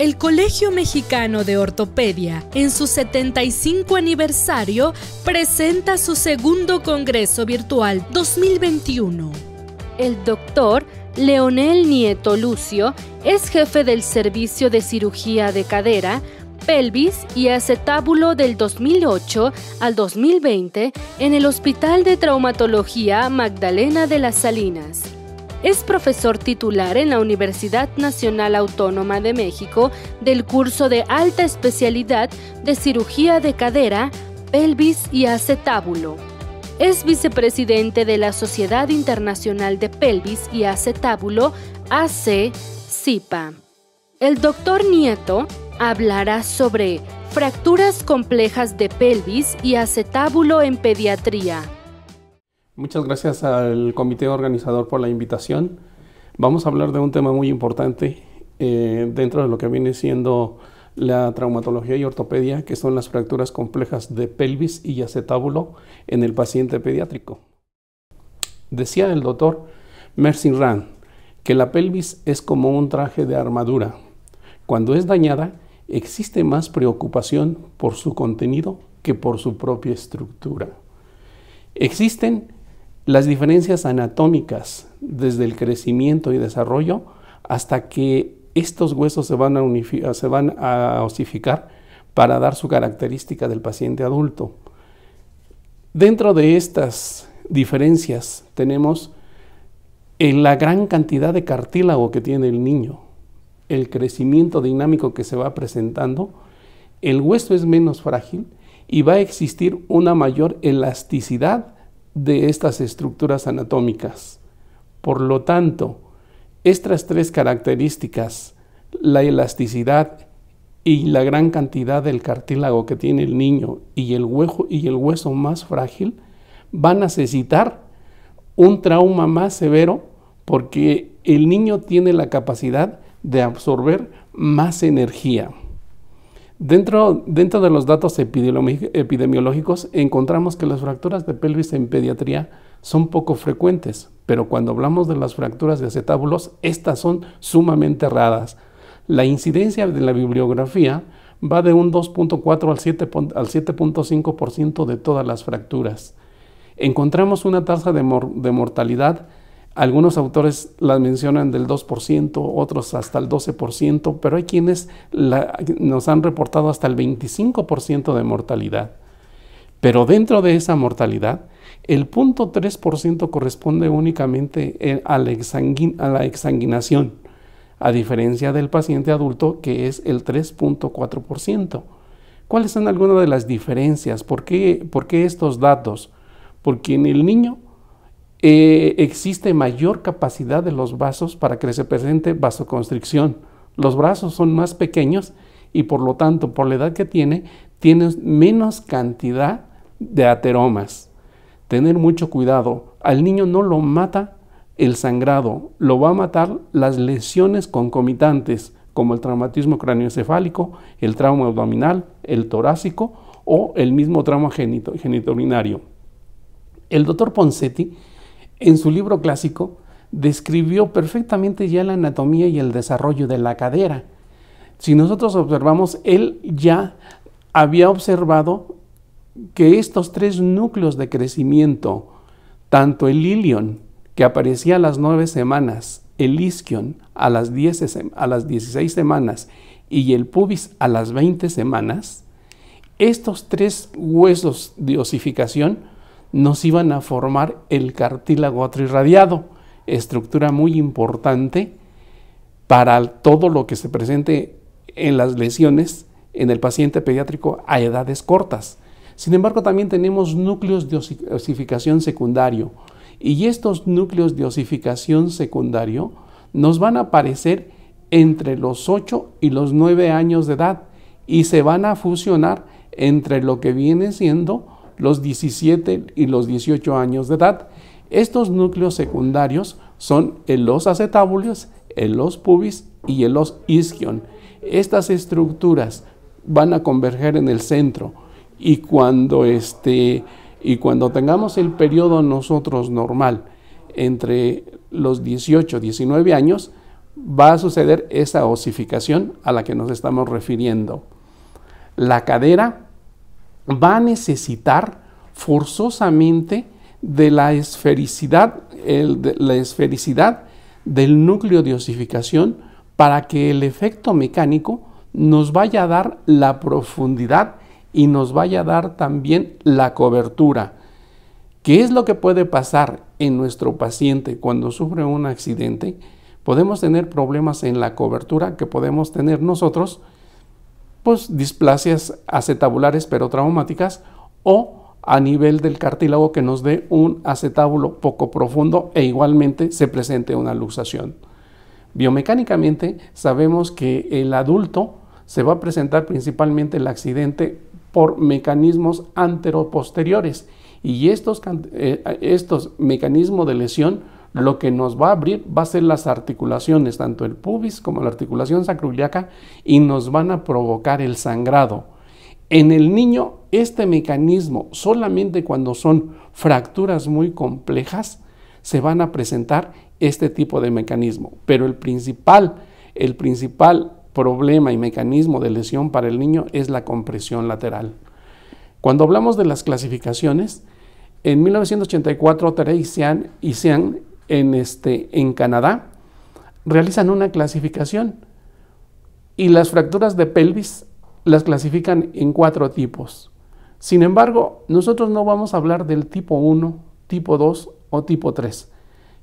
El Colegio Mexicano de Ortopedia, en su 75 aniversario, presenta su segundo Congreso Virtual 2021. El doctor Leonel Nieto Lucio es jefe del Servicio de Cirugía de Cadera, pelvis y acetábulo del 2008 al 2020 en el Hospital de Traumatología Magdalena de las Salinas. Es profesor titular en la Universidad Nacional Autónoma de México del curso de alta especialidad de cirugía de cadera, pelvis y acetábulo. Es vicepresidente de la Sociedad Internacional de Pelvis y Acetábulo, AC-CIPA. El doctor Nieto hablará sobre fracturas complejas de pelvis y acetábulo en pediatría Muchas gracias al comité organizador por la invitación. Vamos a hablar de un tema muy importante eh, dentro de lo que viene siendo la traumatología y ortopedia, que son las fracturas complejas de pelvis y acetábulo en el paciente pediátrico. Decía el doctor Mercy Rand que la pelvis es como un traje de armadura. Cuando es dañada, existe más preocupación por su contenido que por su propia estructura. Existen las diferencias anatómicas desde el crecimiento y desarrollo hasta que estos huesos se van a, ah, se van a osificar para dar su característica del paciente adulto. Dentro de estas diferencias tenemos en la gran cantidad de cartílago que tiene el niño, el crecimiento dinámico que se va presentando, el hueso es menos frágil y va a existir una mayor elasticidad de estas estructuras anatómicas. Por lo tanto, estas tres características, la elasticidad y la gran cantidad del cartílago que tiene el niño y el hueso, y el hueso más frágil, van a necesitar un trauma más severo porque el niño tiene la capacidad de absorber más energía. Dentro, de los datos epidemiológicos encontramos que las fracturas de pelvis en pediatría son poco frecuentes, pero cuando hablamos de las fracturas de acetábulos, estas son sumamente raras. La incidencia de la bibliografía va de un 2.4 al 7.5% de todas las fracturas. Encontramos una tasa de mortalidad algunos autores las mencionan del 2%, otros hasta el 12%, pero hay quienes nos han reportado hasta el 25% de mortalidad. Pero dentro de esa mortalidad, el 0.3% corresponde únicamente eh, a la, a a diferencia del paciente adulto que es el 3.4%. ¿Cuáles son algunas de las diferencias? ¿Por qué estos datos? Porque en el niño eh, existe mayor capacidad de los vasos para que se presente vasoconstricción. Los brazos son más pequeños y por lo tanto, por la edad que tiene, tiene menos cantidad de ateromas. Tener mucho cuidado. Al niño no lo mata el sangrado, lo va a matar las lesiones concomitantes, como el traumatismo cráneoencefálico, el trauma abdominal, el torácico o el mismo trauma genito El doctor Poncetti en su libro clásico, describió perfectamente ya la anatomía y el desarrollo de la cadera. Si nosotros observamos, él ya había observado que estos tres núcleos de crecimiento, tanto el ilion, que aparecía a las nueve semanas, el isquion a las, dieciséis a las 16 semanas y el pubis a las 20 semanas, estos tres huesos de osificación nos iban a formar el cartílago atrirradiado estructura muy importante para todo lo que se presente en las lesiones en el paciente pediátrico a edades cortas. Sin embargo, también tenemos núcleos de osificación secundario y estos núcleos de osificación secundario nos van a aparecer entre los 8 y los 9 años de edad y se van a fusionar entre lo que viene siendo los 17 y los 18 años de edad. Estos núcleos secundarios son el los acetábulos, el los pubis y el los isquion. Estas estructuras van a converger en el centro y cuando, este, y cuando tengamos el periodo nosotros normal entre los 18 19 años, va a suceder esa osificación a la que nos estamos refiriendo. La cadera va a necesitar forzosamente de la esfericidad, la esfericidad del núcleo de osificación para que el efecto mecánico nos vaya a dar la profundidad y nos vaya a dar también la cobertura. ¿Qué es lo que puede pasar en nuestro paciente cuando sufre un accidente? Podemos tener problemas en la cobertura que podemos tener nosotros pues displasias acetabulares pero traumáticas o a nivel del cartílago que nos dé un acetábulo poco profundo e igualmente se presente una luxación. Biomecánicamente sabemos que el adulto se va a presentar principalmente el accidente por mecanismos anteroposteriores y estos eh, mecanismos de lesión lo que nos va a abrir va a ser las articulaciones, tanto el pubis como la articulación sacroiliaca, y nos van a provocar el sangrado. En el niño, este mecanismo, solamente cuando son fracturas muy complejas, se van a presentar este tipo de mecanismo. Pero el principal, el principal problema y mecanismo de lesión para el niño es la compresión lateral. Cuando hablamos de las clasificaciones, en 1984 Terry y Sian en, este, en Canadá, realizan una clasificación y las fracturas de pelvis las clasifican en cuatro tipos. Sin embargo, nosotros no vamos a hablar del tipo 1, tipo 2 o tipo 3,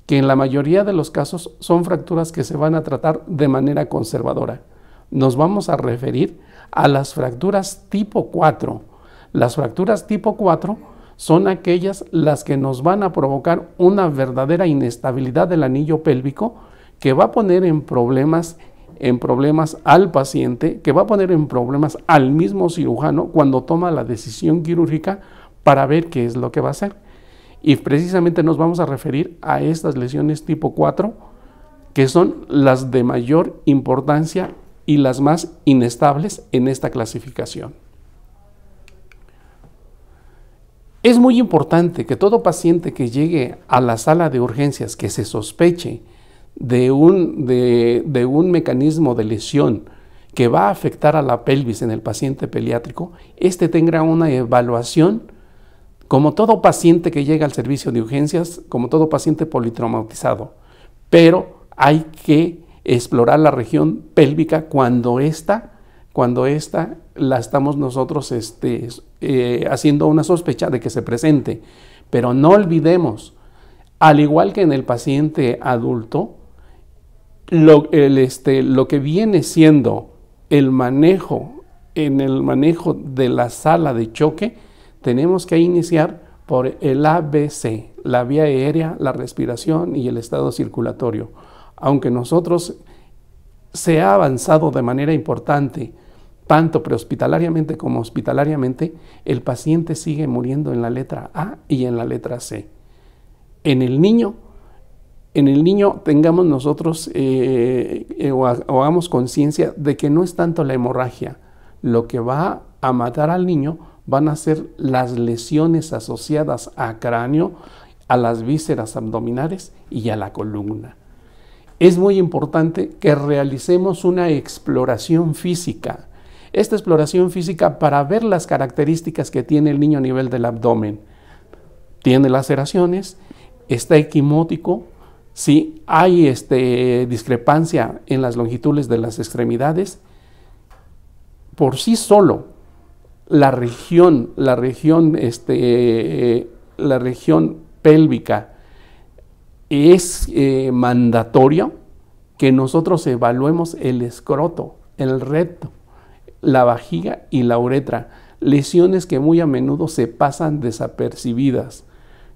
que en la mayoría de los casos son fracturas que se van a tratar de manera conservadora. Nos vamos a referir a las fracturas tipo 4. Las fracturas tipo 4 son aquellas las que nos van a provocar una verdadera inestabilidad del anillo pélvico que va a poner en problemas en problemas al paciente, que va a poner en problemas al mismo cirujano cuando toma la decisión quirúrgica para ver qué es lo que va a hacer. Y precisamente nos vamos a referir a estas lesiones tipo 4, que son las de mayor importancia y las más inestables en esta clasificación. Es muy importante que todo paciente que llegue a la sala de urgencias que se sospeche de un, de, un mecanismo de lesión que va a afectar a la pelvis en el paciente pediátrico, este tenga una evaluación como todo paciente que llega al servicio de urgencias, como todo paciente politraumatizado. Pero hay que explorar la región pélvica cuando esta cuando esta la estamos nosotros este, eh, haciendo una sospecha de que se presente. Pero no olvidemos, al igual que en el paciente adulto, lo, este, lo que viene siendo el manejo, en el manejo de la sala de choque, tenemos que iniciar por el ABC, la vía aérea, la respiración y el estado circulatorio. Aunque nosotros se ha avanzado de manera importante, tanto prehospitalariamente como hospitalariamente, el paciente sigue muriendo en la letra A y en la letra C. En el niño, en el niño tengamos nosotros eh, eh, o, hagamos conciencia de que no es tanto la hemorragia, lo que va a matar al niño van a ser las lesiones asociadas a cráneo, a las vísceras abdominales y a la columna. Es muy importante que realicemos una exploración física esta exploración física para ver las características que tiene el niño a nivel del abdomen. Tiene laceraciones, está equimótico, si hay este, discrepancia en las longitudes de las extremidades, por sí solo la región, la región, este, la región pélvica es eh, mandatoria, que nosotros evaluemos el escroto, el recto la vajiga y la uretra, lesiones que muy a menudo se pasan desapercibidas.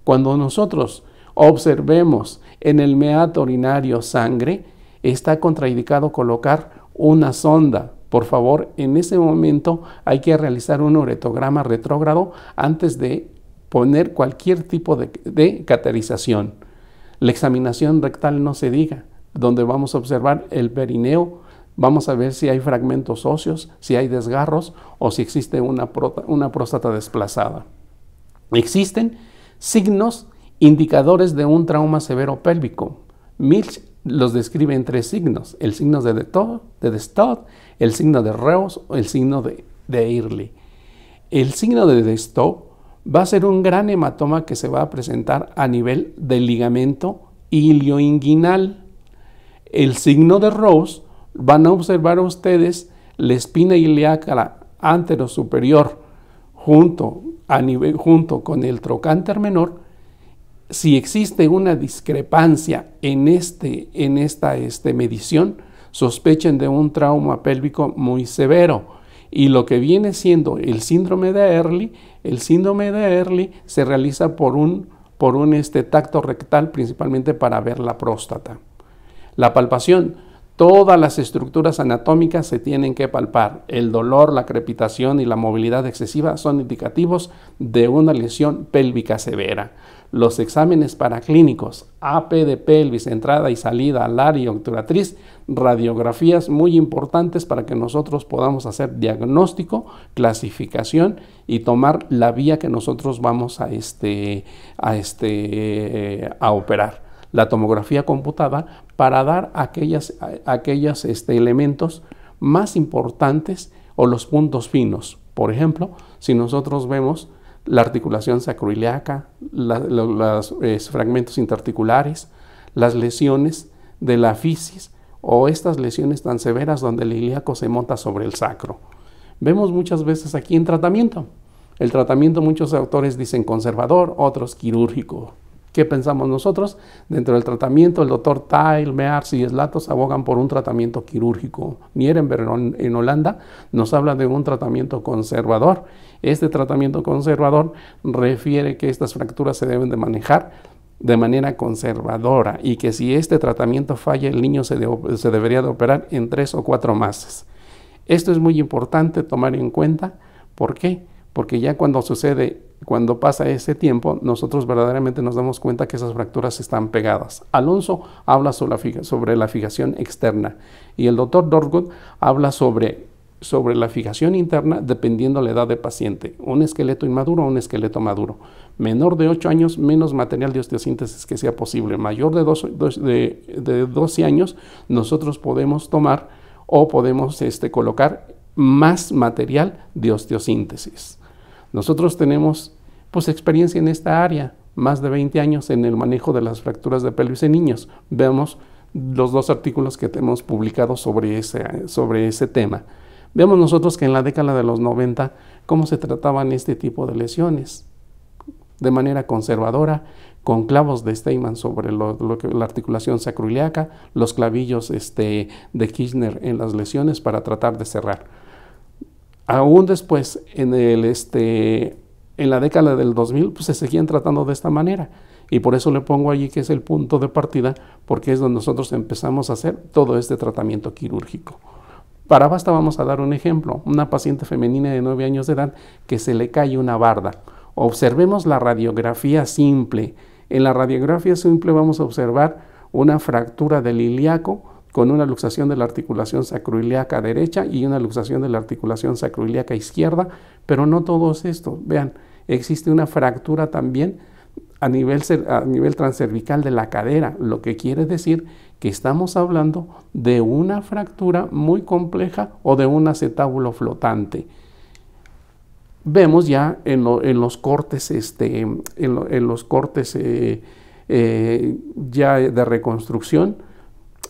Cuando nosotros observemos en el meato urinario sangre, está contraindicado colocar una sonda. Por favor, en ese momento hay que realizar un uretograma retrógrado antes de poner cualquier tipo de, de La examinación rectal no se diga, donde vamos a observar el perineo Vamos a ver si hay fragmentos óseos, si hay desgarros o si existe una, próstata desplazada. Existen signos indicadores de un trauma severo pélvico. Milch los describe en tres signos, el signo de Destot, de el signo de Rose o el signo de, de El signo de Destot va a ser un gran hematoma que se va a presentar a nivel del ligamento ilioinguinal. El signo de Rose van a observar ustedes la espina ilíaca antero superior junto, a nivel, junto con el trocánter menor, si existe una discrepancia en, este, en esta este, medición, sospechen de un trauma pélvico muy severo. Y lo que viene siendo el síndrome de Early, el síndrome de Early se realiza por un, por este, tacto rectal, principalmente para ver la próstata. La palpación Todas las estructuras anatómicas se tienen que palpar. El dolor, la crepitación y la movilidad excesiva son indicativos de una lesión pélvica severa. Los exámenes paraclínicos, AP de pelvis, entrada y salida, alar y obturatriz, radiografías muy importantes para que nosotros podamos hacer diagnóstico, clasificación y tomar la vía que nosotros vamos a, este, a, este, eh, a operar la tomografía computada para dar aquellos aquellas, este, elementos más importantes o los puntos finos. Por ejemplo, si nosotros vemos la articulación sacroiliaca, los fragmentos interarticulares, las lesiones de la fisis o estas lesiones tan severas donde el ilíaco se monta sobre el sacro. Vemos muchas veces aquí en tratamiento. El tratamiento muchos autores dicen conservador, otros quirúrgico. ¿Qué pensamos nosotros? Dentro del tratamiento, el doctor Tyle, Mears y Slatos abogan por un tratamiento quirúrgico. Nierenberg en Holanda nos habla de un tratamiento conservador. Este tratamiento conservador refiere que estas fracturas se deben de manejar de manera conservadora y que si este tratamiento falla, el niño se, debería de operar en tres o cuatro meses. Esto es muy importante tomar en cuenta. ¿Por qué? porque ya cuando sucede, cuando pasa ese tiempo, nosotros verdaderamente nos damos cuenta que esas fracturas están pegadas. Alonso habla sobre la, fijación externa y el doctor Dorgood habla sobre, la fijación interna dependiendo la edad del paciente, un esqueleto inmaduro o un esqueleto maduro. Menor de 8 años, menos material de osteosíntesis que sea posible. Mayor de 12, de, años, nosotros podemos tomar o podemos este, colocar más material de osteosíntesis. Nosotros tenemos pues experiencia en esta área, más de 20 años en el manejo de las fracturas de pelvis en niños. Veamos los dos artículos que tenemos publicados sobre ese, tema. Vemos nosotros que en la década de los 90 cómo se trataban este tipo de lesiones. De manera conservadora, con clavos de steinman sobre la articulación sacroiliaca, los clavillos este, de Kirchner en las lesiones para tratar de cerrar aún después, en, el, este, en la década del 2000, pues, se seguían tratando de esta manera. Y por eso le pongo allí que es el punto de partida, porque es donde nosotros empezamos a hacer todo este tratamiento quirúrgico. Para basta vamos a dar un ejemplo, una paciente femenina de 9 años de edad que se le cae una barda. Observemos la radiografía simple. En la radiografía simple vamos a observar una fractura del ilíaco con una luxación de la articulación sacroiliaca derecha y una luxación de la articulación sacroiliaca izquierda, pero no todos estos. Vean, existe una fractura también a nivel, a nivel transcervical de la cadera, lo que quiere decir que estamos hablando de una fractura muy compleja o de un acetábulo flotante. Vemos ya en, los cortes, en, los cortes este, eh, eh, ya de reconstrucción,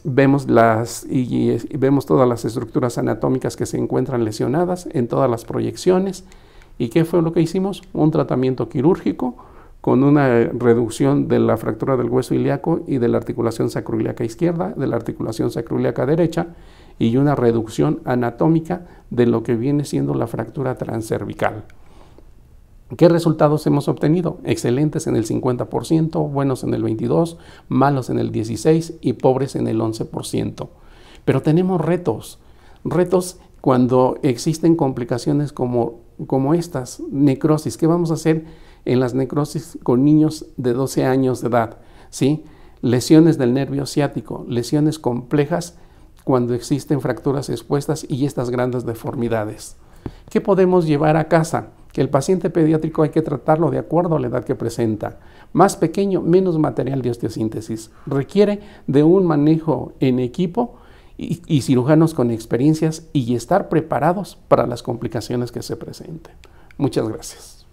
vemos, todas las estructuras anatómicas que se encuentran lesionadas en todas las proyecciones. ¿Y qué fue lo que hicimos? Un tratamiento quirúrgico con una reducción de la fractura del hueso ilíaco y de la articulación sacroiliaca izquierda, de la articulación sacroiliaca derecha y una reducción anatómica de lo que viene siendo la fractura transcervical. ¿Qué resultados hemos obtenido? Excelentes en el 50%, buenos en el 22%, malos en el 16% y pobres en el 11%. Pero tenemos retos, retos cuando existen complicaciones como, como estas, necrosis. ¿Qué vamos a hacer en las necrosis con niños de 12 años de edad? ¿Sí? Lesiones del nervio ciático, lesiones complejas cuando existen fracturas expuestas y estas grandes deformidades. ¿Qué podemos llevar a casa? que el paciente pediátrico hay que tratarlo de acuerdo a la edad que presenta. Más pequeño, menos material de osteosíntesis. Requiere de un manejo en equipo y, y cirujanos con experiencias y estar preparados para las complicaciones que se presenten. Muchas gracias.